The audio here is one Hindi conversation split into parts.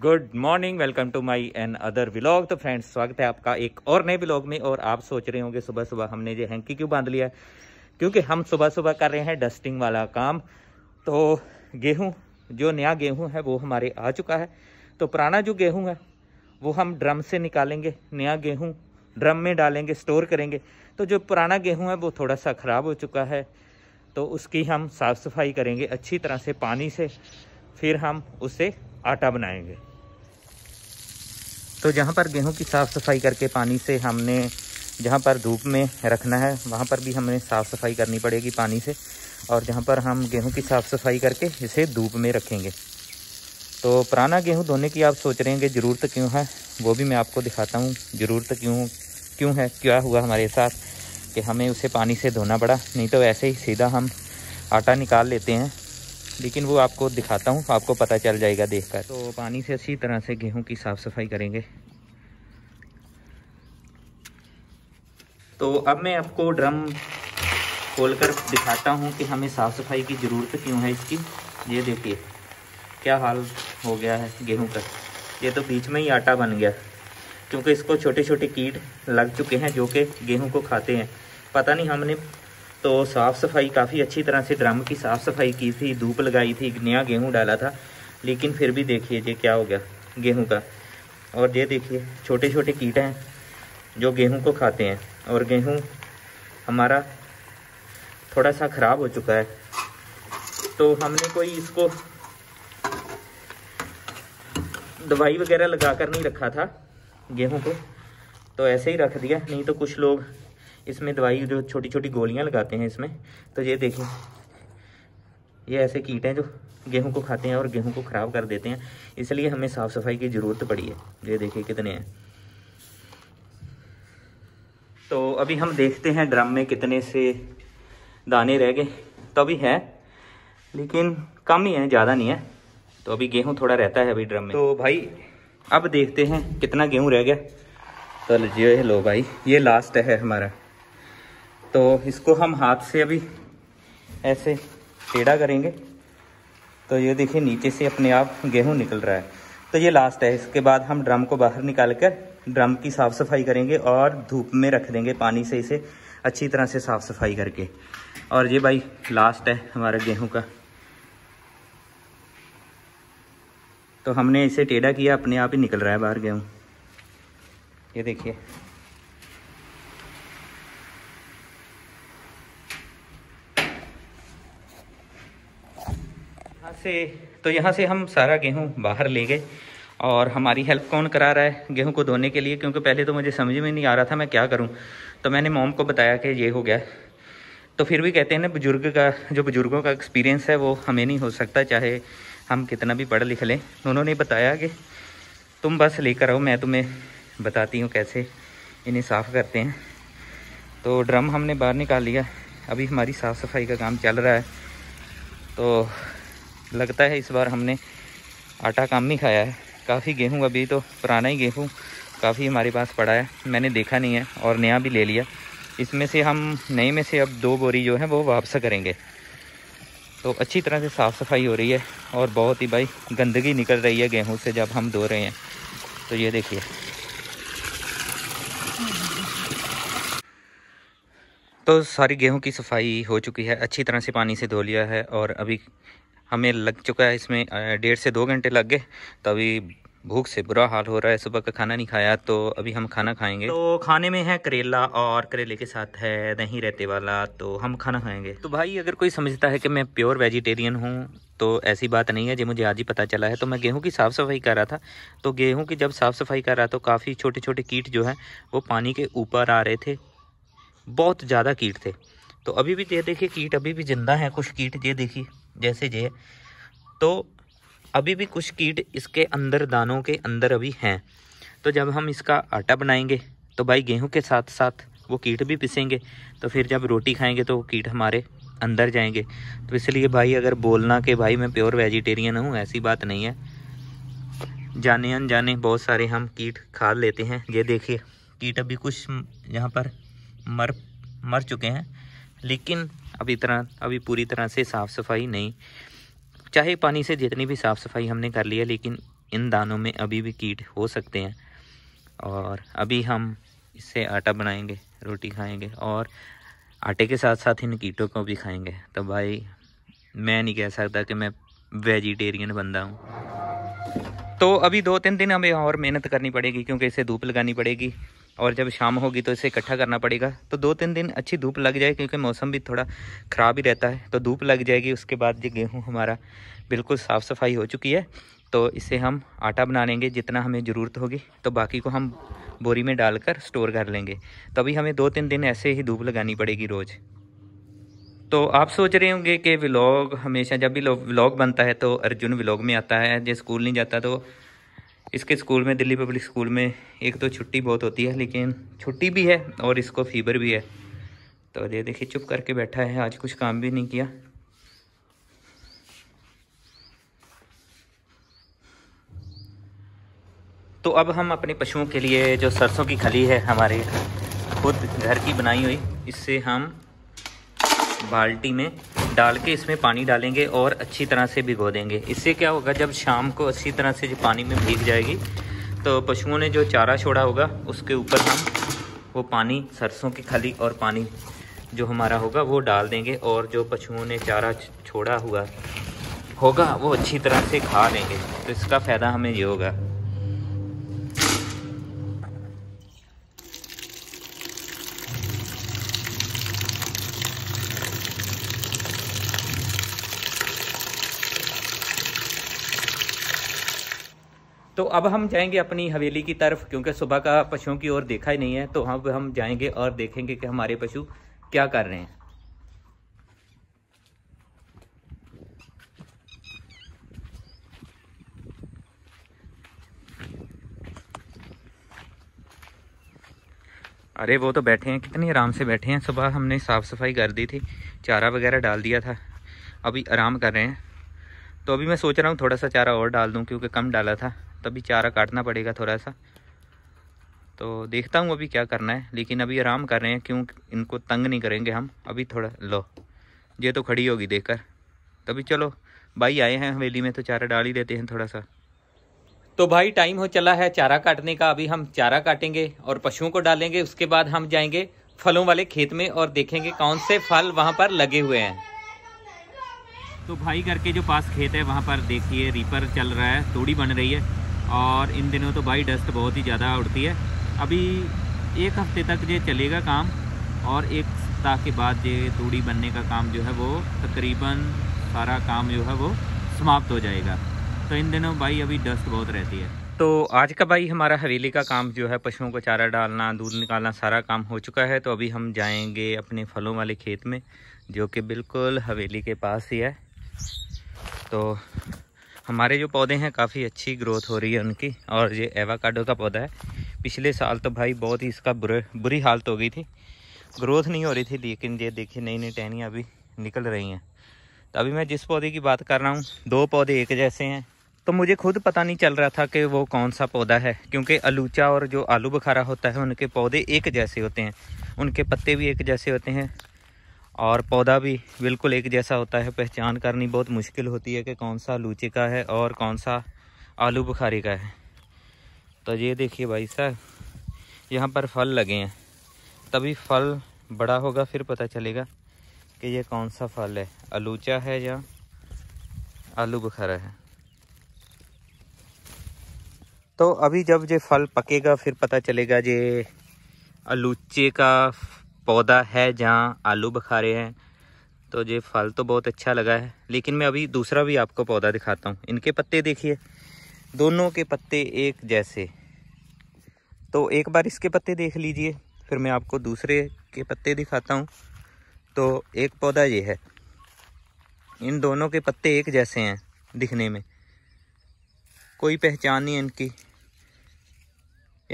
good morning welcome to my another vlog तो फ्रेंड्स स्वागत है आपका एक और नए ब्लॉग में और आप सोच रहे होंगे सुबह सुबह हमने ये हैंकी क्यों बांध लिया है क्योंकि हम सुबह सुबह कर रहे हैं डस्टिंग वाला काम तो गेहूँ जो नया गेहूँ है वो हमारे आ चुका है तो पुराना जो गेहूँ है वो हम ड्रम से निकालेंगे नया गेहूँ ड्रम में डालेंगे स्टोर करेंगे तो जो पुराना गेहूँ है वो थोड़ा सा ख़राब हो चुका है तो उसकी हम साफ़ सफाई करेंगे अच्छी तरह से पानी से फिर हम उससे आटा बनाएंगे तो जहाँ पर गेहूं की साफ़ सफाई करके पानी से हमने जहाँ पर धूप में रखना है वहाँ पर भी हमें साफ़ सफाई करनी पड़ेगी पानी से और जहाँ पर हम गेहूं की साफ़ सफाई करके इसे धूप में रखेंगे तो पुराना गेहूं धोने की आप सोच रहे हैं कि ज़रूरत क्यों है वो भी मैं आपको दिखाता हूँ ज़रूरत क्यों क्यों है क्या हुआ हमारे साथ कि हमें उसे पानी से धोना पड़ा नहीं तो ऐसे ही सीधा हम आटा निकाल लेते हैं लेकिन वो आपको दिखाता हूँ आपको पता चल जाएगा देखकर तो पानी से अच्छी तरह से गेहूँ की साफ़ सफाई करेंगे तो अब मैं आपको ड्रम खोलकर दिखाता हूँ कि हमें साफ़ सफाई की ज़रूरत क्यों है इसकी ये देखिए क्या हाल हो गया है गेहूँ का ये तो बीच में ही आटा बन गया क्योंकि इसको छोटे छोटे कीट लग चुके हैं जो कि गेहूँ को खाते हैं पता नहीं हमने तो साफ़ सफाई काफ़ी अच्छी तरह से ड्रम की साफ़ सफाई की थी धूप लगाई थी नया गेहूँ डाला था लेकिन फिर भी देखिए ये क्या हो गया गेहूँ का और ये देखिए छोटे छोटे कीट हैं जो गेहूँ को खाते हैं और गेहूँ हमारा थोड़ा सा ख़राब हो चुका है तो हमने कोई इसको दवाई वगैरह लगा कर नहीं रखा था गेहूँ को तो ऐसे ही रख दिया नहीं तो कुछ लोग इसमें दवाई जो छोटी छोटी गोलियां लगाते हैं इसमें तो ये देखिए ये ऐसे कीट हैं जो गेहूं को खाते हैं और गेहूं को ख़राब कर देते हैं इसलिए हमें साफ़ सफाई की ज़रूरत पड़ी है ये देखिए कितने हैं तो अभी हम देखते हैं ड्रम में कितने से दाने रह गए तो अभी है लेकिन कम ही है ज़्यादा नहीं है तो अभी गेहूँ थोड़ा रहता है अभी ड्रम में तो भाई अब देखते हैं कितना गेहूँ रह गया तो ये लो भाई ये लास्ट है हमारा तो इसको हम हाथ से अभी ऐसे टेढ़ा करेंगे तो ये देखिए नीचे से अपने आप गेहूं निकल रहा है तो ये लास्ट है इसके बाद हम ड्रम को बाहर निकाल कर ड्रम की साफ़ सफाई करेंगे और धूप में रख देंगे पानी से इसे अच्छी तरह से साफ़ सफाई करके और ये भाई लास्ट है हमारा गेहूं का तो हमने इसे टेढ़ा किया अपने आप ही निकल रहा है बाहर गेहूँ ये देखिए से तो यहाँ से हम सारा गेहूँ बाहर ले गए और हमारी हेल्प कौन करा रहा है गेहूँ को धोने के लिए क्योंकि पहले तो मुझे समझ में नहीं आ रहा था मैं क्या करूँ तो मैंने मोम को बताया कि ये हो गया तो फिर भी कहते हैं ना बुज़ुर्ग का जो बुज़ुर्गों का एक्सपीरियंस है वो हमें नहीं हो सकता चाहे हम कितना भी पढ़ लिख लें उन्होंने बताया कि तुम बस लेकर आओ मैं तुम्हें बताती हूँ कैसे इन्हें साफ़ करते हैं तो ड्रम हमने बाहर निकाल लिया अभी हमारी साफ़ सफाई का काम चल रहा है तो लगता है इस बार हमने आटा काम ही खाया है काफ़ी गेहूँ अभी तो पुराना ही गेहूँ काफ़ी हमारे पास पड़ा है मैंने देखा नहीं है और नया भी ले लिया इसमें से हम नए में से अब दो बोरी जो है वो वापस करेंगे तो अच्छी तरह से साफ़ सफाई हो रही है और बहुत ही भाई गंदगी निकल रही है गेहूँ से जब हम धो रहे हैं तो ये देखिए तो सारी गेहूं की सफाई हो चुकी है अच्छी तरह से पानी से धो लिया है और अभी हमें लग चुका है इसमें डेढ़ से दो घंटे लग गए तो अभी भूख से बुरा हाल हो रहा है सुबह का खाना नहीं खाया तो अभी हम खाना खाएंगे तो खाने में है करेला और करेले के साथ है नहीं रहते वाला तो हम खाना खाएंगे तो भाई अगर कोई समझता है कि मैं प्योर वेजिटेरियन हूँ तो ऐसी बात नहीं है जो मुझे आज ही पता चला है तो मैं गेहूं की साफ़ सफाई कर रहा था तो गेहूं की जब साफ़ सफाई कर रहा तो काफ़ी छोटे छोटे कीट जो है वो पानी के ऊपर आ रहे थे बहुत ज़्यादा कीट थे तो अभी भी ये देखिए कीट अभी भी जिंदा है कुछ कीट ये देखिए जैसे ये तो अभी भी कुछ कीट इसके अंदर दानों के अंदर अभी हैं तो जब हम इसका आटा बनाएंगे तो भाई गेहूं के साथ साथ वो कीट भी पिसेंगे तो फिर जब रोटी खाएंगे तो वो कीट हमारे अंदर जाएंगे तो इसलिए भाई अगर बोलना कि भाई मैं प्योर वेजिटेरियन हूँ ऐसी बात नहीं है जाने अनजाने बहुत सारे हम कीट खा लेते हैं ये देखिए कीट अभी कुछ यहाँ पर मर मर चुके हैं लेकिन अभी तरह अभी पूरी तरह से साफ़ सफाई नहीं चाहे पानी से जितनी भी साफ़ सफाई हमने कर लिया लेकिन इन दानों में अभी भी कीट हो सकते हैं और अभी हम इससे आटा बनाएंगे रोटी खाएंगे और आटे के साथ साथ इन कीटों को भी खाएंगे तो भाई मैं नहीं कह सकता कि मैं वेजिटेरियन बंदा हूँ तो अभी दो तीन दिन हमें और मेहनत करनी पड़ेगी क्योंकि इसे धूप लगानी पड़ेगी और जब शाम होगी तो इसे इकट्ठा करना पड़ेगा तो दो तीन दिन अच्छी धूप लग जाए क्योंकि मौसम भी थोड़ा ख़राब ही रहता है तो धूप लग जाएगी उसके बाद ये गेहूँ हमारा बिल्कुल साफ़ सफाई हो चुकी है तो इसे हम आटा बना लेंगे जितना हमें ज़रूरत होगी तो बाकी को हम बोरी में डालकर स्टोर कर लेंगे तो अभी हमें दो तीन दिन ऐसे ही धूप लगानी पड़ेगी रोज़ तो आप सोच रहे होंगे कि व्लॉग हमेशा जब भी व्लॉग बनता है तो अर्जुन व्लॉग में आता है जो स्कूल नहीं जाता तो इसके स्कूल में दिल्ली पब्लिक स्कूल में एक तो छुट्टी बहुत होती है लेकिन छुट्टी भी है और इसको फीवर भी है तो ये देखिए चुप करके बैठा है आज कुछ काम भी नहीं किया तो अब हम अपने पशुओं के लिए जो सरसों की खली है हमारे खुद घर की बनाई हुई इससे हम बाल्टी में डाल के इसमें पानी डालेंगे और अच्छी तरह से भिगो देंगे इससे क्या होगा जब शाम को अच्छी तरह से पानी में भीग जाएगी तो पशुओं ने जो चारा छोड़ा होगा उसके ऊपर हम वो पानी सरसों की खली और पानी जो हमारा होगा वो डाल देंगे और जो पशुओं ने चारा छोड़ा हुआ होगा वो अच्छी तरह से खा लेंगे तो इसका फ़ायदा हमें ये होगा तो अब हम जाएंगे अपनी हवेली की तरफ क्योंकि सुबह का पशुओं की ओर देखा ही नहीं है तो अब हम जाएंगे और देखेंगे कि हमारे पशु क्या कर रहे हैं अरे वो तो बैठे हैं कितने आराम से बैठे हैं सुबह हमने साफ़ सफाई कर दी थी चारा वगैरह डाल दिया था अभी आराम कर रहे हैं तो अभी मैं सोच रहा हूँ थोड़ा सा चारा और डाल दूँ क्योंकि कम डाला था तभी चारा काटना पड़ेगा थोड़ा सा तो देखता हूँ अभी क्या करना है लेकिन अभी आराम कर रहे हैं क्यों इनको तंग नहीं करेंगे हम अभी थोड़ा लो ये तो खड़ी होगी देखकर तभी चलो भाई आए हैं हवेली में तो चारा डाल ही देते हैं थोड़ा सा तो भाई टाइम हो चला है चारा काटने का अभी हम चारा काटेंगे और पशुओं को डालेंगे उसके बाद हम जाएंगे फलों वाले खेत में और देखेंगे कौन से फल वहाँ पर लगे हुए हैं तो भाई करके जो पास खेत है वहाँ पर देखिए रीपर चल रहा है तोड़ी बन रही है और इन दिनों तो भाई डस्ट बहुत ही ज़्यादा उड़ती है अभी एक हफ्ते तक ये चलेगा काम और एक सप्ताह के बाद ये तूड़ी बनने का काम जो है वो तकरीबन सारा काम जो है वो समाप्त हो जाएगा तो इन दिनों भाई अभी डस्ट बहुत रहती है तो आज का भाई हमारा हवेली का काम जो है पशुओं को चारा डालना दूध निकालना सारा काम हो चुका है तो अभी हम जाएंगे अपने फलों वाले खेत में जो कि बिल्कुल हवेली के पास ही है तो हमारे जो पौधे हैं काफ़ी अच्छी ग्रोथ हो रही है उनकी और ये एवाकाडो का पौधा है पिछले साल तो भाई बहुत ही इसका बुरे बुरी हालत हो गई थी ग्रोथ नहीं हो रही थी लेकिन ये देखिए नई नई टहनियाँ अभी निकल रही हैं तो अभी मैं जिस पौधे की बात कर रहा हूँ दो पौधे एक जैसे हैं तो मुझे खुद पता नहीं चल रहा था कि वो कौन सा पौधा है क्योंकि आलूचा और जो आलू बुखारा होता है उनके पौधे एक जैसे होते हैं उनके पत्ते भी एक जैसे होते हैं और पौधा भी बिल्कुल एक जैसा होता है पहचान करनी बहुत मुश्किल होती है कि कौन सा लूचे का है और कौन सा आलू बुखारी का है तो ये देखिए भाई साहब यहाँ पर फल लगे हैं तभी फल बड़ा होगा फिर पता चलेगा कि ये कौन सा फल है आलूचा है या आलू बुखारा है तो अभी जब ये फल पकेगा फिर पता चलेगा ये आलूचे का पौधा है जहाँ आलू बखारे हैं तो ये फल तो बहुत अच्छा लगा है लेकिन मैं अभी दूसरा भी आपको पौधा दिखाता हूँ इनके पत्ते देखिए दोनों के पत्ते एक जैसे तो एक बार इसके पत्ते देख लीजिए फिर मैं आपको दूसरे के पत्ते दिखाता हूँ तो एक पौधा ये है इन दोनों के पत्ते एक जैसे हैं दिखने में कोई पहचान नहीं इनकी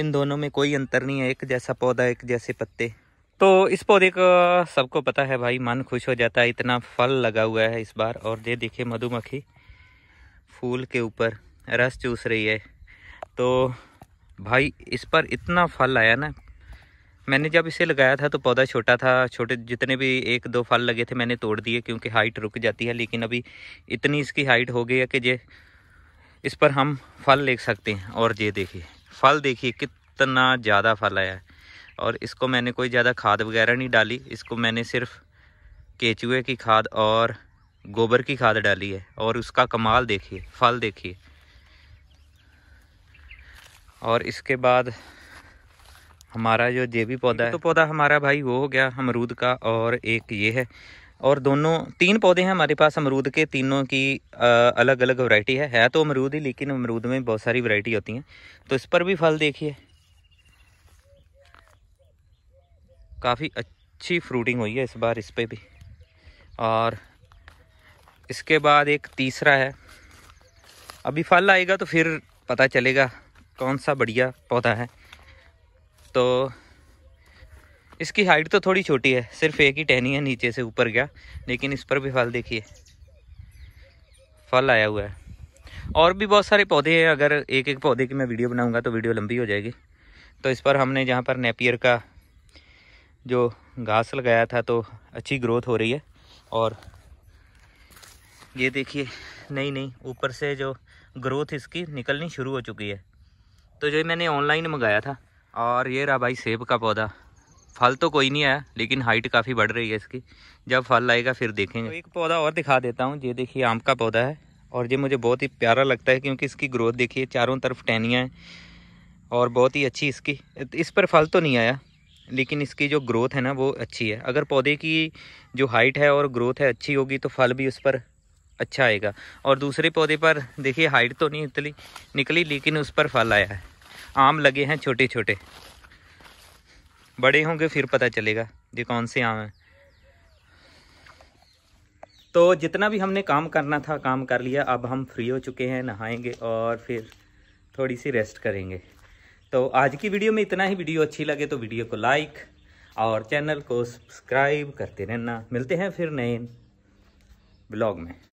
इन दोनों में कोई अंतर नहीं है एक जैसा पौधा एक जैसे पत्ते तो इस पौधे का सबको पता है भाई मन खुश हो जाता है इतना फल लगा हुआ है इस बार और ये देखिए मधुमक्खी फूल के ऊपर रस चूस रही है तो भाई इस पर इतना फल आया ना मैंने जब इसे लगाया था तो पौधा छोटा था छोटे जितने भी एक दो फल लगे थे मैंने तोड़ दिए क्योंकि हाइट रुक जाती है लेकिन अभी इतनी इसकी हाइट हो गई है कि ये इस पर हम फल ले सकते हैं और ये देखिए फल देखिए कितना ज़्यादा फल आया है और इसको मैंने कोई ज़्यादा खाद वगैरह नहीं डाली इसको मैंने सिर्फ केचुए की खाद और गोबर की खाद डाली है और उसका कमाल देखिए फल देखिए और इसके बाद हमारा जो जेबी पौधा है तो पौधा हमारा भाई वो हो गया अमरूद का और एक ये है और दोनों तीन पौधे हैं हमारे पास अमरूद के तीनों की अलग अलग वैरायटी है है तो अमरूद ही लेकिन अमरूद में बहुत सारी वैरायटी होती हैं तो इस पर भी फल देखिए काफ़ी अच्छी फ्रूटिंग हुई है इस बार इस पर भी और इसके बाद एक तीसरा है अभी फल आएगा तो फिर पता चलेगा कौन सा बढ़िया पौधा है तो इसकी हाइट तो थोड़ी छोटी है सिर्फ एक ही टहनी है नीचे से ऊपर गया लेकिन इस पर भी फल देखिए फल आया हुआ है और भी बहुत सारे पौधे हैं अगर एक एक पौधे की मैं वीडियो बनाऊंगा तो वीडियो लंबी हो जाएगी तो इस पर हमने जहाँ पर नेपियर का जो घास लगाया था तो अच्छी ग्रोथ हो रही है और ये देखिए नहीं नहीं ऊपर से जो ग्रोथ इसकी निकलनी शुरू हो चुकी है तो जो मैंने ऑनलाइन मंगाया था और ये रहा भाई सेब का पौधा फल तो कोई नहीं आया लेकिन हाइट काफ़ी बढ़ रही है इसकी जब फल आएगा फिर देखेंगे तो एक पौधा और दिखा देता हूँ ये देखिए आम का पौधा है और ये मुझे बहुत ही प्यारा लगता है क्योंकि इसकी ग्रोथ देखिए चारों तरफ टहनियाँ हैं और बहुत ही अच्छी इसकी इस पर फल तो नहीं आया लेकिन इसकी जो ग्रोथ है ना वो अच्छी है अगर पौधे की जो हाइट है और ग्रोथ है अच्छी होगी तो फल भी उस पर अच्छा आएगा और दूसरे पौधे पर देखिए हाइट तो नहीं इतनी निकली लेकिन उस पर फल आया है आम लगे हैं छोटे छोटे बड़े होंगे फिर पता चलेगा जो कौन से आम हैं तो जितना भी हमने काम करना था काम कर लिया अब हम फ्री हो चुके हैं नहाएंगे और फिर थोड़ी सी रेस्ट करेंगे तो आज की वीडियो में इतना ही वीडियो अच्छी लगे तो वीडियो को लाइक और चैनल को सब्सक्राइब करते रहना मिलते हैं फिर नए ब्लॉग में